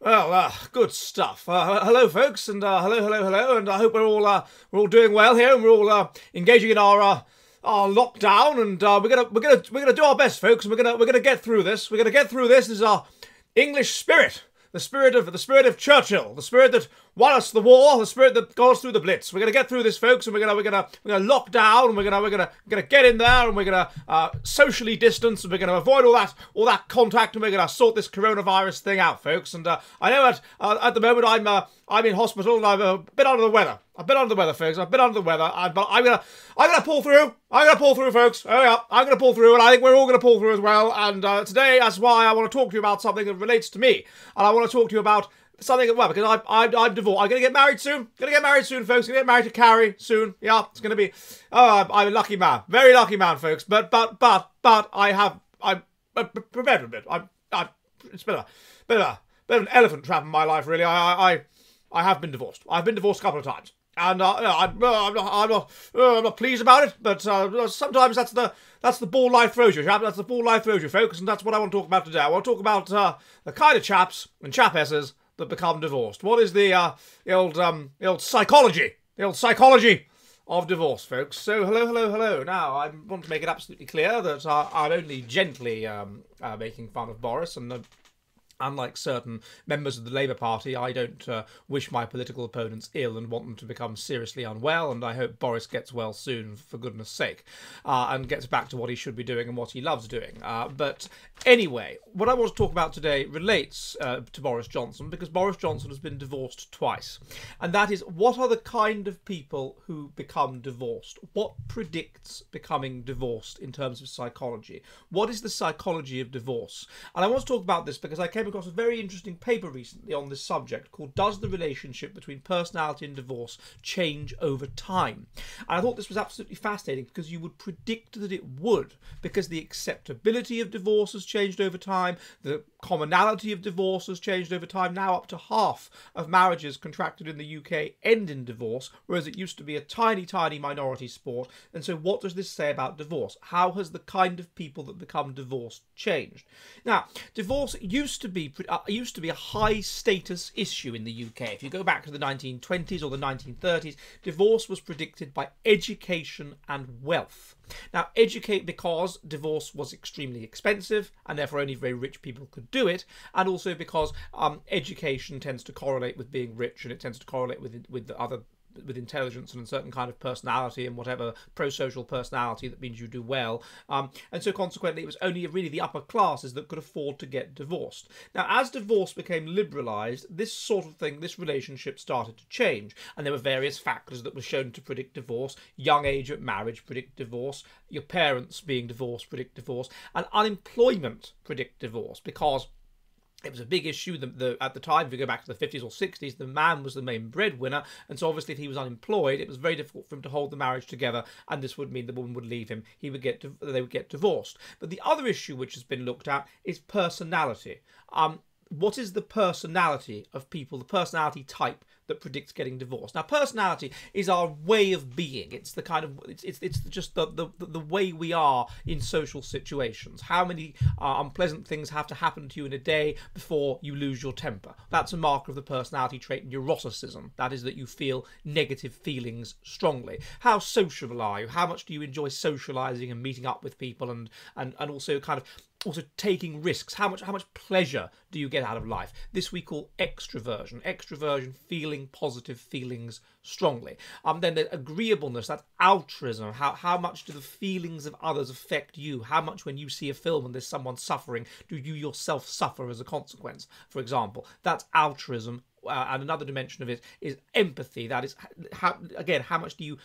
Well, uh, good stuff. Uh, hello, folks, and uh, hello, hello, hello, and I hope we're all uh, we're all doing well here, and we're all uh, engaging in our uh, our lockdown, and we're gonna we're gonna we're gonna do our best, folks, and we're gonna we're gonna get through this. We're gonna get through this. This is our English spirit, the spirit of the spirit of Churchill, the spirit that Wallace, the war, the spirit that goes through the blitz. We're gonna get through this, folks, and we're gonna we're gonna we're gonna lock down, and we're gonna we're gonna we're gonna get in there, and we're gonna uh, socially distance, and we're gonna avoid all that all that contact, and we're gonna sort this coronavirus thing out, folks. And uh, I know at uh, at the moment I'm uh, I'm in hospital and I'm a bit under the weather. I've been under the weather, folks. I've been under the weather. i uh, but I'm gonna, I'm gonna pull through. I'm gonna pull through, folks. Oh yeah, I'm gonna pull through, and I think we're all gonna pull through as well. And uh, today, that's why I want to talk to you about something that relates to me, and I want to talk to you about something well because I, I, I'm divorced. I'm gonna get married soon. Gonna get married soon, folks. Gonna get married to Carrie soon. Yeah, it's gonna be. Oh, I'm, I'm, a lucky man, very lucky man, folks. But but but but I have I'm, I'm prepared for a bit. I'm, i it's been a bit of a bit of an elephant trap in my life, really. I I I have been divorced. I've been divorced a couple of times. And uh, I'm, uh, I'm, not, I'm not, uh, I'm not pleased about it. But uh, sometimes that's the that's the ball life throws you, chap. That's the ball life throws you, folks. And that's what I want to talk about today. I want to talk about uh, the kind of chaps and chapesses that become divorced? What is the uh, the old um, the old psychology, the old psychology of divorce, folks? So hello, hello, hello. Now I want to make it absolutely clear that I, uh, I'm only gently um, uh, making fun of Boris and the Unlike certain members of the Labour Party, I don't uh, wish my political opponents ill and want them to become seriously unwell, and I hope Boris gets well soon, for goodness sake, uh, and gets back to what he should be doing and what he loves doing. Uh, but anyway, what I want to talk about today relates uh, to Boris Johnson because Boris Johnson has been divorced twice. And that is what are the kind of people who become divorced? What predicts becoming divorced in terms of psychology? What is the psychology of divorce? And I want to talk about this because I came across a very interesting paper recently on this subject called Does the Relationship Between Personality and Divorce Change Over Time? And I thought this was absolutely fascinating because you would predict that it would, because the acceptability of divorce has changed over time, the commonality of divorce has changed over time. Now, up to half of marriages contracted in the UK end in divorce, whereas it used to be a tiny, tiny minority sport. And so, what does this say about divorce? How has the kind of people that become divorced changed? Now, divorce used to be uh, used to be a high status issue in the UK. If you go back to the 1920s or the 1930s, divorce was predicted by education and wealth. Now, educate because divorce was extremely expensive and therefore only very rich people could do it, and also because um, education tends to correlate with being rich and it tends to correlate with with the other with intelligence and a certain kind of personality and whatever pro-social personality that means you do well. Um, and so consequently, it was only really the upper classes that could afford to get divorced. Now, as divorce became liberalised, this sort of thing, this relationship started to change, and there were various factors that were shown to predict divorce. Young age at marriage predict divorce. Your parents being divorced predict divorce, and unemployment predict divorce because it was a big issue the, the, at the time. If you go back to the 50s or 60s, the man was the main breadwinner. And so, obviously, if he was unemployed, it was very difficult for him to hold the marriage together. And this would mean the woman would leave him. He would get They would get divorced. But the other issue which has been looked at is personality. Um, what is the personality of people, the personality type that predicts getting divorced. Now, personality is our way of being. It's the kind of it's it's, it's just the, the the way we are in social situations. How many uh, unpleasant things have to happen to you in a day before you lose your temper? That's a marker of the personality trait neuroticism. That is that you feel negative feelings strongly. How sociable are you? How much do you enjoy socializing and meeting up with people and and and also kind of of taking risks. How much how much pleasure do you get out of life? This we call extroversion. Extroversion, feeling positive feelings strongly. Um, then the agreeableness, that's altruism. How how much do the feelings of others affect you? How much when you see a film and there's someone suffering, do you yourself suffer as a consequence? For example, that's altruism. Uh, and another dimension of it is empathy. That is how again how much do you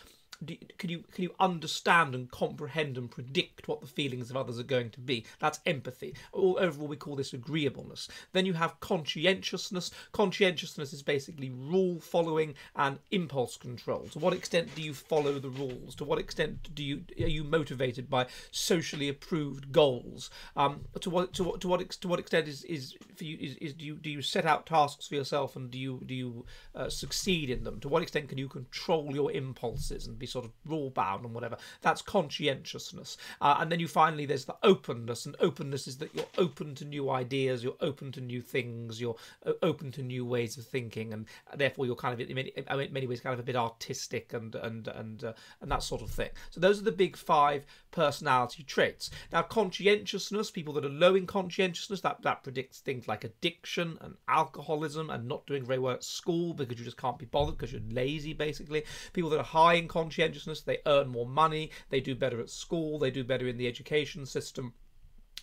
can you can you understand and comprehend and predict what the feelings of others are going to be? That's empathy. Or overall, we call this agreeableness. Then you have conscientiousness. Conscientiousness is basically rule following and impulse control. To what extent do you follow the rules? To what extent do you are you motivated by socially approved goals? Um, to what to what to what to what extent is is for you is, is do you do you set out tasks for yourself and do you do you uh, succeed in them? To what extent can you control your impulses and be sort of rule bound and whatever. That's conscientiousness. Uh, and then you finally there's the openness, and openness is that you're open to new ideas, you're open to new things, you're uh, open to new ways of thinking, and therefore you're kind of in many, in many ways kind of a bit artistic and and and uh, and that sort of thing. So those are the big five personality traits. Now conscientiousness, people that are low in conscientiousness, that that predicts things like addiction and alcoholism and not doing very well at school because you just can't be bothered because you're lazy basically. People that are high in conscientiousness conscientiousness, they earn more money, they do better at school, they do better in the education system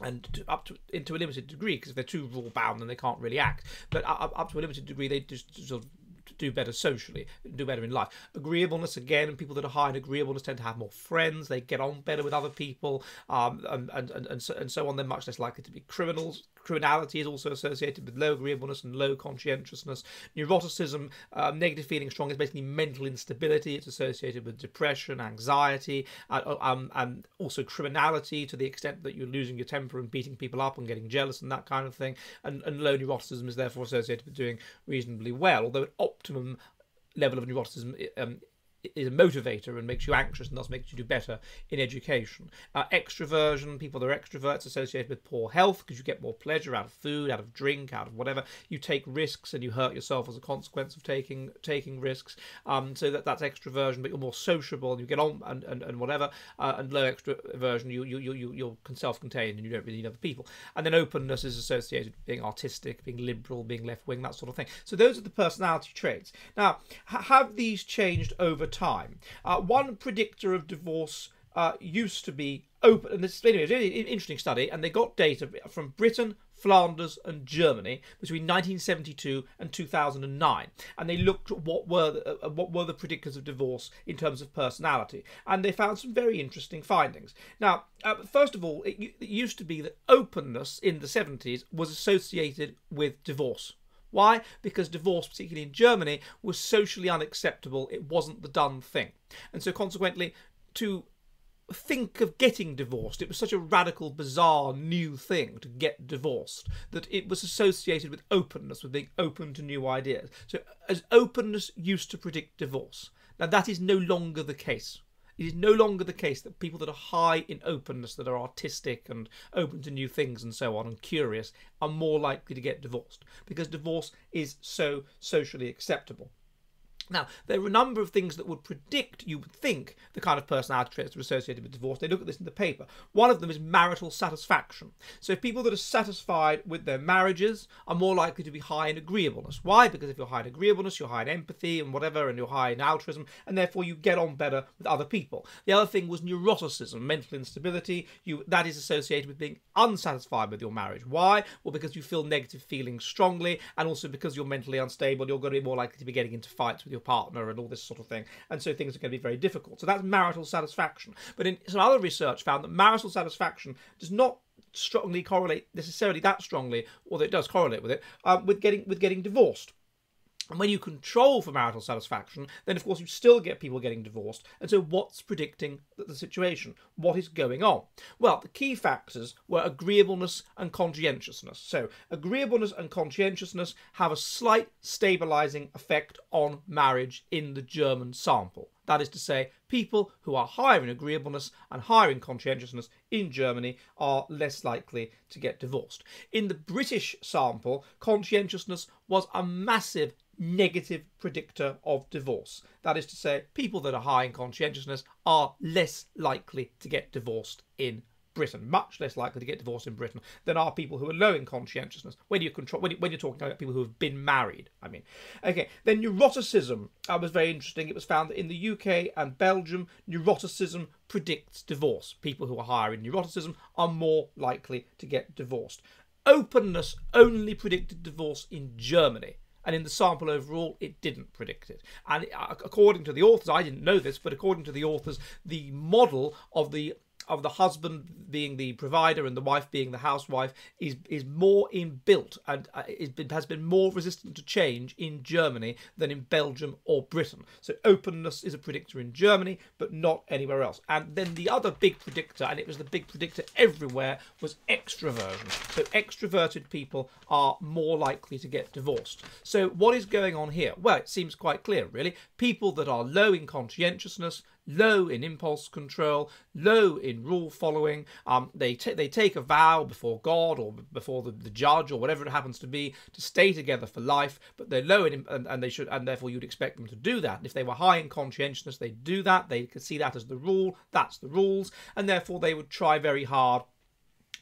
and to, up to into a limited degree because if they're too rule bound then they can't really act but up, up to a limited degree they just sort of do better socially, do better in life. Agreeableness again, people that are high in agreeableness tend to have more friends. They get on better with other people, um, and, and, and, and so on. They're much less likely to be criminals, criminality is also associated with low agreeableness and low conscientiousness. Neuroticism, um, negative feeling strong, is basically mental instability. It's associated with depression, anxiety, uh, um, and also criminality to the extent that you're losing your temper and beating people up and getting jealous and that kind of thing. And, and low neuroticism is therefore associated with doing reasonably well, although at optimum level of neuroticism um, is a motivator and makes you anxious and thus makes you do better in education. Uh, extroversion, people that are extroverts associated with poor health because you get more pleasure out of food, out of drink, out of whatever. You take risks and you hurt yourself as a consequence of taking taking risks. Um, so that that's extroversion, but you're more sociable and you get on and, and, and whatever. Uh, and low extroversion, you you you you you're self-contained and you don't really need other people. And then openness is associated with being artistic, being liberal, being left-wing, that sort of thing. So those are the personality traits. Now, have these changed over time. Uh, one predictor of divorce uh, used to be open, and this anyway, really an interesting study, and they got data from Britain, Flanders, and Germany between 1972 and 2009, and they looked at what were the, uh, what were the predictors of divorce in terms of personality, and they found some very interesting findings. Now, uh, first of all, it, it used to be that openness in the 70s was associated with divorce. Why? Because divorce, particularly in Germany, was socially unacceptable. It wasn't the done thing. And so, consequently, to think of getting divorced. It was such a radical, bizarre, new thing to get divorced that it was associated with openness, with being open to new ideas. So, as openness used to predict divorce. Now, that is no longer the case. It is no longer the case that people that are high in openness, that are artistic and open to new things and so on and curious, are more likely to get divorced because divorce is so socially acceptable. Now, there are a number of things that would predict, you would think, the kind of personality traits that are associated with divorce. They look at this in the paper. One of them is marital satisfaction. So, people that are satisfied with their marriages are more likely to be high in agreeableness. Why? Because if you're high in agreeableness, you're high in empathy and whatever, and you're high in altruism, and therefore you get on better with other people. The other thing was neuroticism, mental instability. You That is associated with being unsatisfied with your marriage. Why? Well, because you feel negative feelings strongly, and also because you're mentally unstable, you're going to be more likely to be getting into fights with your partner and all this sort of thing. And so things are going to be very difficult. So that's marital satisfaction. But in some other research found that marital satisfaction does not strongly correlate necessarily that strongly, although it does correlate with it, um, with getting with getting divorced. And when you control for marital satisfaction, then of course you still get people getting divorced. And so, what's predicting the situation? What is going on? Well, the key factors were agreeableness and conscientiousness. So, agreeableness and conscientiousness have a slight stabilizing effect on marriage in the German sample. That is to say, people who are higher in agreeableness and higher in conscientiousness in Germany are less likely to get divorced. In the British sample, conscientiousness was a massive negative predictor of divorce. That is to say, people that are high in conscientiousness are less likely to get divorced in Britain, much less likely to get divorced in Britain than are people who are low in conscientiousness. When you control, when, when you're talking about people who have been married, I mean, okay. Then neuroticism uh, was very interesting. It was found that in the UK and Belgium, neuroticism predicts divorce. People who are higher in neuroticism are more likely to get divorced. Openness only predicted divorce in Germany and in the sample overall, it didn't predict it. And uh, according to the authors, I didn't know this, but according to the authors, the model of the of the husband being the provider and the wife being the housewife is is more inbuilt and uh, been, has been more resistant to change in Germany than in Belgium or Britain. So openness is a predictor in Germany, but not anywhere else. And then the other big predictor, and it was the big predictor everywhere, was extroversion. So extroverted people are more likely to get divorced. So what is going on here? Well, it seems quite clear, really. People that are low in conscientiousness low in impulse control, low in rule following. Um, they, t- they take a vow before God or before the, the, judge or whatever it happens to be to stay together for life, but they're low in, and, and they should, and therefore you'd expect them to do that. If they were high in conscientiousness, they'd do that. They could see that as the rule. That's the rules. And therefore they would try very hard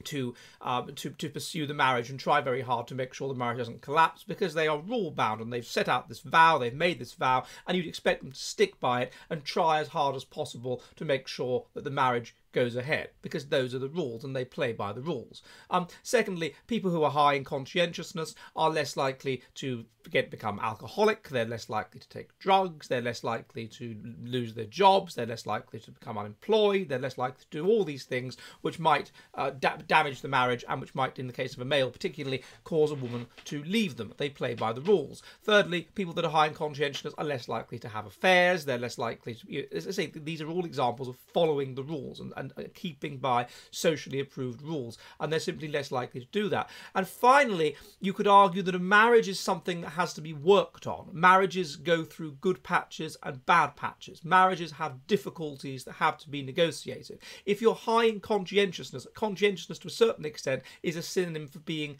to um, to to pursue the marriage and try very hard to make sure the marriage doesn't collapse because they are rule bound and they've set out this vow, they've made this vow, and you'd expect them to stick by it and try as hard as possible to make sure that the marriage goes ahead because those are the rules and they play by the rules. Um, secondly, people who are high in conscientiousness are less likely to get become alcoholic. They're less likely to take drugs. They're less likely to lose their jobs. They're less likely to become unemployed. They're less likely to do all these things which might uh, da damage the marriage and which might, in the case of a male particularly, cause a woman to leave them. They play by the rules. Thirdly, people that are high in conscientiousness are less likely to have affairs. They're less likely to. You know, as I say, these are all examples of following the rules and and uh, keeping by socially approved rules. And they're simply less likely to do that. And finally, you could argue that a marriage is something that has to be worked on. Marriages go through good patches and bad patches. Marriages have difficulties that have to be negotiated. If you're high in conscientiousness, conscientiousness to a certain extent is a synonym for being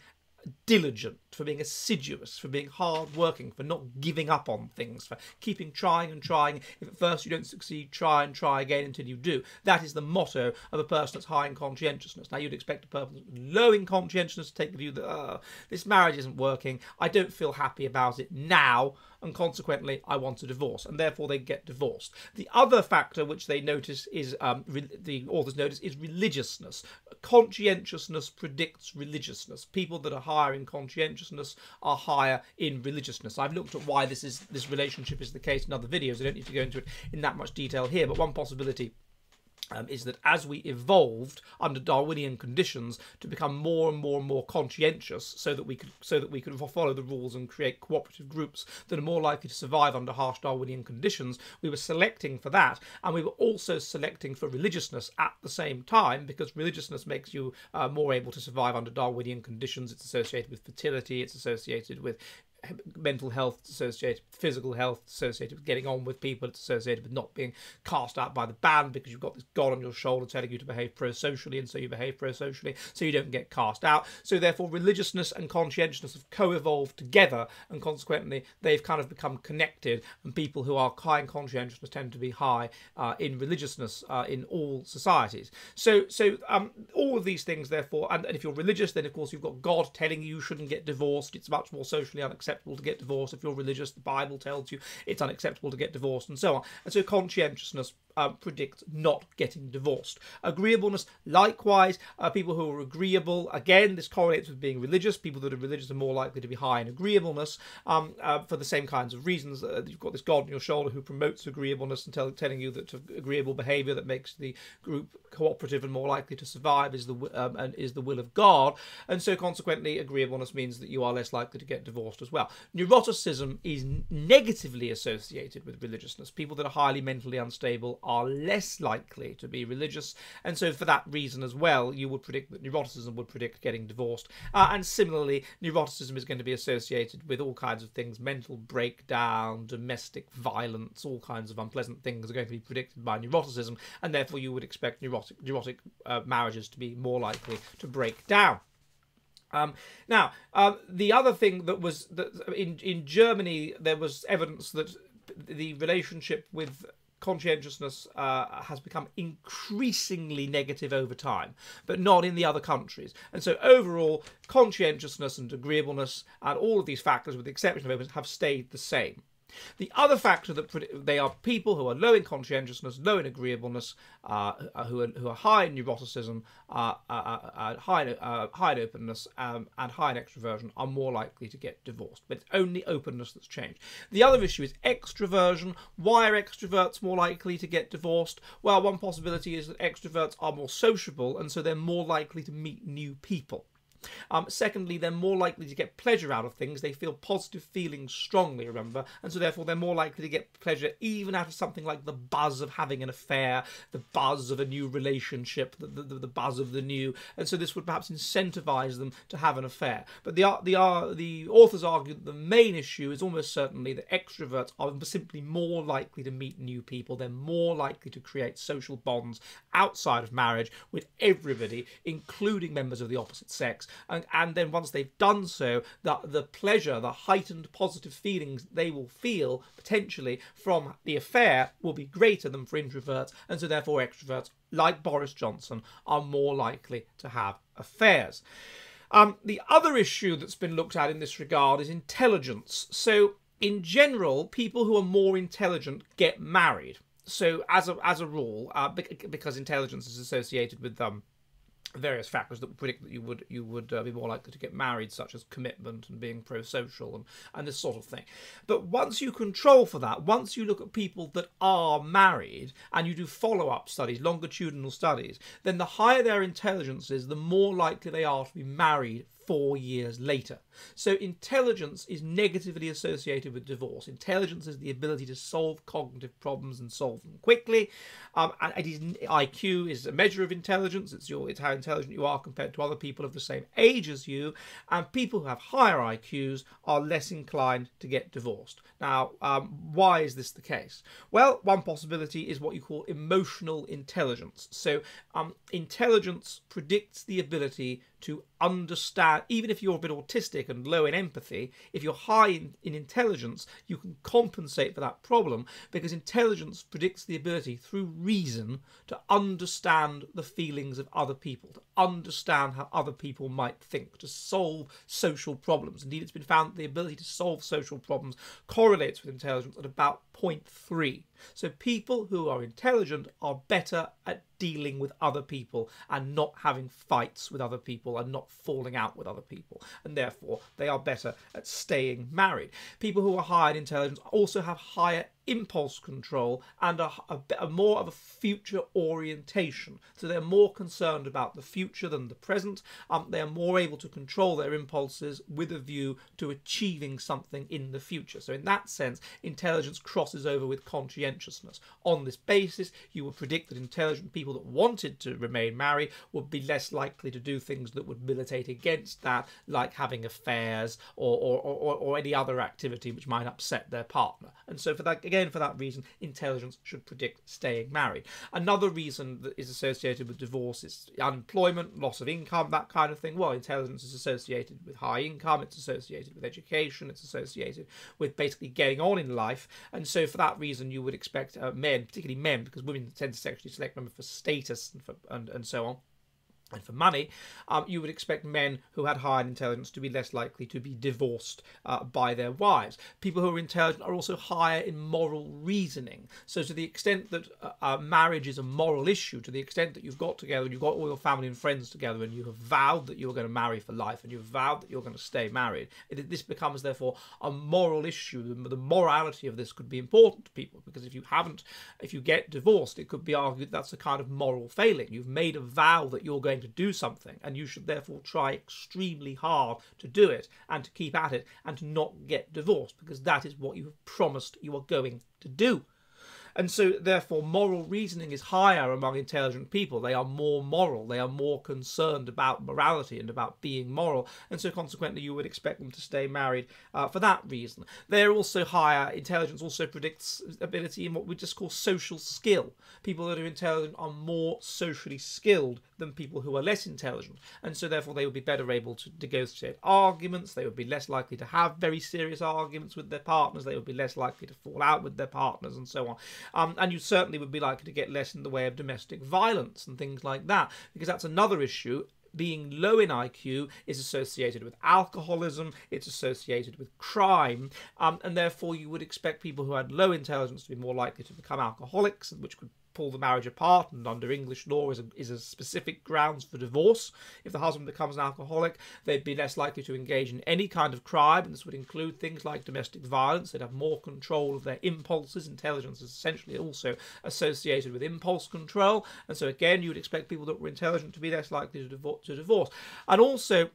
diligent for being assiduous, for being hard working, for not giving up on things, for keeping trying and trying. If at first you don't succeed, try and try again until you do. That is the motto of a person that's high in conscientiousness. Now you'd expect a person low in conscientiousness to take the view that oh, this marriage isn't working, I don't feel happy about it now, and consequently I want a divorce, and therefore they get divorced. The other factor which they notice is um, the authors notice is religiousness. Conscientiousness predicts religiousness. People that are higher in conscientiousness consciousness are higher in religiousness. I've looked at why this is this relationship is the case in other videos. I don't need to go into it in that much detail here, but one possibility um, is that as we evolved under Darwinian conditions to become more and more and more conscientious, so that we could so that we could follow the rules and create cooperative groups that are more likely to survive under harsh Darwinian conditions, we were selecting for that, and we were also selecting for religiousness at the same time because religiousness makes you uh, more able to survive under Darwinian conditions. It's associated with fertility. It's associated with mental health associated physical health associated with getting on with people it's associated with not being cast out by the band because you've got this god on your shoulder telling you to behave pro-socially and so you behave pro-socially so you don't get cast out so therefore religiousness and conscientiousness have co-evolved together and consequently they've kind of become connected and people who are high in conscientiousness tend to be high uh, in religiousness uh, in all societies so so um, all of these things therefore and, and if you're religious then of course you've got god telling you you shouldn't get divorced it's much more socially unacceptable unacceptable to get divorced. If you're religious, the Bible tells you it's unacceptable to get divorced, and so on. And so conscientiousness uh, predict predicts not getting divorced. Agreeableness, likewise, uh, people who are agreeable, again, this correlates with being religious. People that are religious are more likely to be high in agreeableness um, uh, for the same kinds of reasons. Uh, you've got this god on your shoulder who promotes agreeableness and tell, telling you that agreeable behavior that makes the group cooperative and more likely to survive is the um, and is the will of God. And so, consequently, agreeableness means that you are less likely to get divorced as well. Neuroticism is negatively associated with religiousness. People that are highly mentally unstable are less likely to be religious. And so, for that reason as well, you would predict that neuroticism would predict getting divorced. Uh, and similarly, neuroticism is going to be associated with all kinds of things mental breakdown, domestic violence, all kinds of unpleasant things are going to be predicted by neuroticism. And therefore, you would expect neurotic, neurotic uh, marriages to be more likely to break down. Um, now, uh, the other thing that was that in in Germany there was evidence that the relationship with conscientiousness uh, has become increasingly negative over time, but not in the other countries. And so, overall, conscientiousness and agreeableness and all of these factors, with the exception of openness, have stayed the same. The other factor that they are people who are low in conscientiousness, low in agreeableness, uh, who, are, who are high in neuroticism, uh, uh, uh, uh high, uh, high in openness, um, and high in extroversion are more likely to get divorced. But it's only openness that's changed. The other issue is extroversion. Why are extroverts more likely to get divorced? Well, one possibility is that extroverts are more sociable, and so they're more likely to meet new people. Um, secondly, they're more likely to get pleasure out of things. They feel positive feelings strongly, remember, and so therefore they're more likely to get pleasure even out of something like the buzz of having an affair, the buzz of a new relationship, the, the, the buzz of the new. And so this would perhaps incentivize them to have an affair. But the, the, uh, the authors argue that the main issue is almost certainly that extroverts are simply more likely to meet new people. They're more likely to create social bonds outside of marriage with everybody, including members of the opposite sex, and, and then once they've done so, the, the pleasure, the heightened positive feelings they will feel potentially from the affair will be greater than for introverts, and so therefore extroverts, like Boris Johnson, are more likely to have affairs. Um, the other issue that's been looked at in this regard is intelligence. So, in general, people who are more intelligent get married. So, as a as a rule, uh, because intelligence is associated with um, various factors that predict that you would you would uh, be more likely to get married, such as commitment and being pro-social and, and this sort of thing. But once you control for that, once you look at people that are married and you do follow-up studies, longitudinal studies, then the higher their intelligence is, the more likely they are to be married four years later. So intelligence is negatively associated with divorce. Intelligence is the ability to solve cognitive problems and solve them quickly. Um, and it is, IQ is a measure of intelligence. It's your it's how intelligent you are compared to other people of the same age as you. And people who have higher IQs are less inclined to get divorced. Now, um, why is this the case? Well, one possibility is what you call emotional intelligence. So um, intelligence predicts the ability to understand, even if you're a bit autistic and low in empathy, if you're high in, in, intelligence, you can compensate for that problem because intelligence predicts the ability through reason to understand the feelings of other people, to understand how other people might think, to solve social problems. Indeed, it's been found that the ability to solve social problems correlates with intelligence at about 0.3. So people who are intelligent are better at dealing with other people and not having fights with other people and not falling out with other people. And therefore, they are better at staying married. People who are higher in intelligence also have higher impulse control and a, a, a more of a future orientation. So they're more concerned about the future than the present. Um, they're more able to control their impulses with a view to achieving something in the future. So in that sense, intelligence crosses over with conscientiousness. On this basis, you would predict that intelligent people that wanted to remain married would be less likely to do things that would militate against that, like having affairs or, or, or, or any other activity which might upset their partner. And so for that, Again, for that reason, intelligence should predict staying married. Another reason that is associated with divorce is unemployment, loss of income, that kind of thing. Well, intelligence is associated with high income, it's associated with education, it's associated with basically getting on in life. And so, for that reason, you would expect uh, men, particularly men, because women tend to sexually select men for status and, for, and, and so on and for money, um, you would expect men who had higher intelligence to be less likely to be divorced uh, by their wives. People who are intelligent are also higher in moral reasoning. So, to the extent that uh, uh, marriage is a moral issue, to the extent that you've got together and you've got all your family and friends together and you have vowed that you're going to marry for life and you've vowed that you're going to stay married, it, this becomes therefore a moral issue. The, the morality of this could be important to people because if you haven't, if you get divorced, it could be argued that's a kind of moral failing. You've made a vow that you're going to do something, and you should therefore try extremely hard to do it and to keep at it and to not get divorced because that is what you have promised you are going to do. And so, therefore, moral reasoning is higher among intelligent people. They are more moral. They are more concerned about morality and about being moral. And so, consequently, you would expect them to stay married uh, for that reason. They're also higher. Intelligence also predicts ability in what we just call social skill. People that are intelligent are more socially skilled than people who are less intelligent. And so, therefore, they would be better able to negotiate arguments. They would be less likely to have very serious arguments with their partners. They would be less likely to fall out with their partners and so on. Um, and you certainly would be likely to get less in the way of domestic violence and things like that, because that's another issue being low in IQ is associated with alcoholism, it's associated with crime, um, and therefore you would expect people who had low intelligence to be more likely to become alcoholics, which could pull the marriage apart, and under English law is a, is a specific grounds for divorce. If the husband becomes an alcoholic, they'd be less likely to engage in any kind of crime, and this would include things like domestic violence. They'd have more control of their impulses. Intelligence is essentially also associated with impulse control, and so again, you would expect people that were intelligent to be less likely to divorce. And also,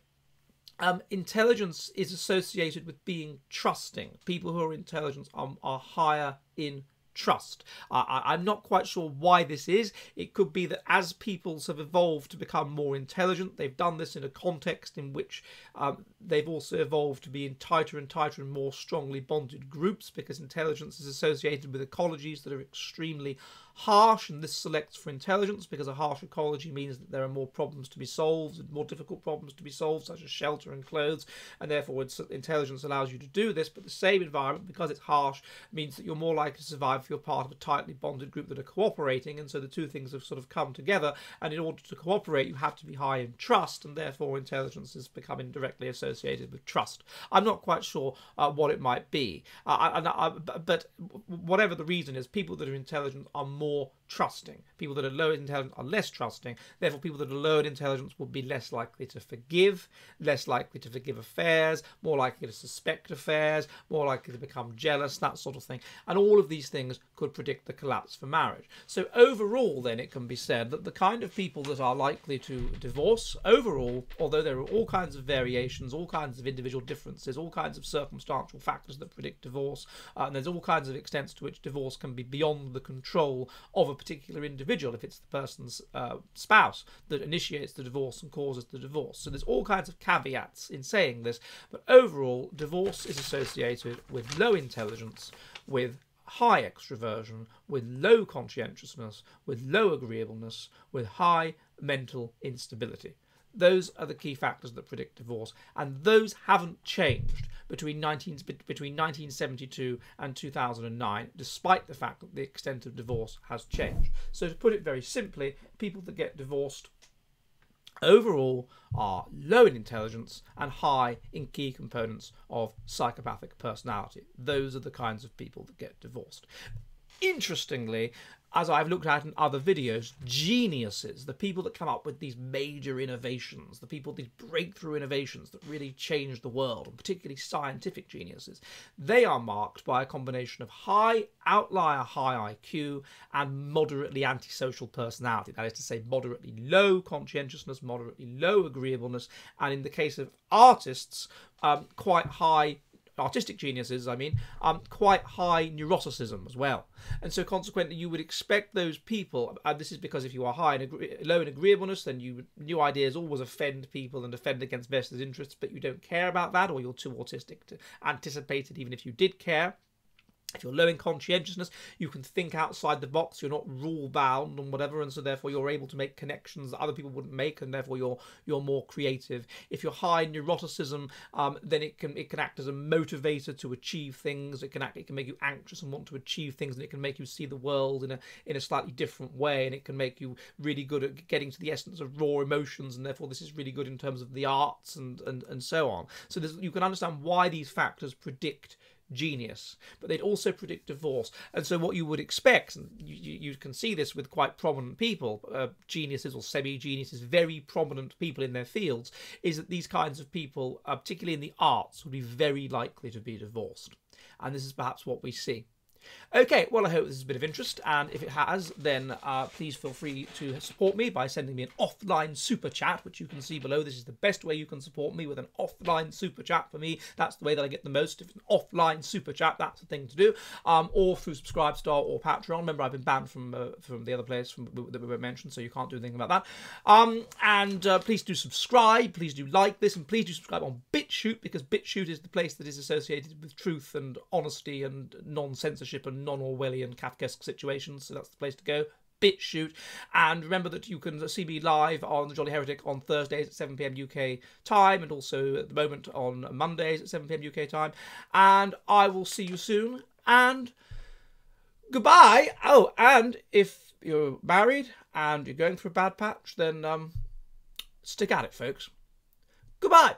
um, intelligence is associated with being trusting. People who are intelligent are, um, are higher in trust. I, am not quite sure why this is. It could be that as peoples have evolved to become more intelligent, they've done this in a context in which um, they've also evolved to be in tighter and tighter and more strongly bonded groups because intelligence is associated with ecologies that are extremely harsh, and this selects for intelligence because a harsh ecology means that there are more problems to be solved, more difficult problems to be solved, such as shelter and clothes, and therefore intelligence allows you to do this. But the same environment, because it's harsh, means that you're more likely to survive if you're part of a tightly bonded group that are cooperating, and so the two things have sort of come together. And in order to cooperate, you have to be high in trust, and therefore intelligence is becoming directly associated with trust. I'm not quite sure uh, what it might be, uh, I, I, but whatever the reason is, people that are intelligent are more more trusting. People that are lower intelligence are less trusting. Therefore, people that are lower intelligence will be less likely to forgive, less likely to forgive affairs, more likely to suspect affairs, more likely to become jealous, that sort of thing. And all of these things could predict the collapse for marriage. So overall, then, it can be said that the kind of people that are likely to divorce overall, although there are all kinds of variations, all kinds of individual differences, all kinds of circumstantial factors that predict divorce, uh, and there's all kinds of extents to which divorce can be beyond the control of a particular individual if it's the person's uh, spouse that initiates the divorce and causes the divorce. So there's all kinds of caveats in saying this, but overall, divorce is associated with low intelligence, with high extroversion, with low conscientiousness, with low agreeableness, with high mental instability. Those are the key factors that predict divorce, and those haven't changed between, 19, between 1972 and 2009, despite the fact that the extent of divorce has changed. So, to put it very simply, people that get divorced overall are low in intelligence and high in key components of psychopathic personality. Those are the kinds of people that get divorced. Interestingly, as I've looked at in other videos, geniuses, the people that come up with these major innovations, the people, these breakthrough innovations that really change the world, and particularly scientific geniuses, they are marked by a combination of high outlier, high IQ, and moderately antisocial personality. That is to say, moderately low conscientiousness, moderately low agreeableness, and in the case of artists, um, quite high artistic geniuses, I mean, um, quite high neuroticism as well. And so consequently, you would expect those people, and this is because if you are high and low in agreeableness, then you new ideas always offend people and offend against vested interests, but you don't care about that, or you're too autistic to anticipate it, even if you did care if you're low in conscientiousness, you can think outside the box. You're not rule bound and whatever, and so therefore you're able to make connections that other people wouldn't make, and therefore you're you're more creative. If you're high in neuroticism, um, then it can it can act as a motivator to achieve things. It can act it can make you anxious and want to achieve things, and it can make you see the world in a in a slightly different way, and it can make you really good at getting to the essence of raw emotions, and therefore this is really good in terms of the arts and and and so on. So you can understand why these factors predict genius, but they'd also predict divorce. And so, what you would expect, and you, you can see this with quite prominent people, uh, geniuses or semi geniuses, very prominent people in their fields, is that these kinds of people, uh, particularly in the arts, would be very likely to be divorced. And this is perhaps what we see. Okay, well, I hope this is a bit of interest, and if it has, then uh, please feel free to support me by sending me an offline super chat, which you can see below. This is the best way you can support me with an offline super chat for me. That's the way that I get the most. If it's an offline super chat, that's the thing to do. Um, or through Subscribestar or Patreon. Remember, I've been banned from uh, from the other place from, that we mentioned, so you can't do anything about that. Um, and uh, please do subscribe. Please do like this, and please do subscribe on BitChute because BitChute is the place that is associated with truth and honesty and non censorship and non-Orwellian Kafkaesque situations, so that's the place to go. shoot, And remember that you can see me live on The Jolly Heretic on Thursdays at 7pm UK time and also at the moment on Mondays at 7pm UK time. And I will see you soon and goodbye. Oh, and if you're married and you're going through a bad patch, then um, stick at it, folks. Goodbye.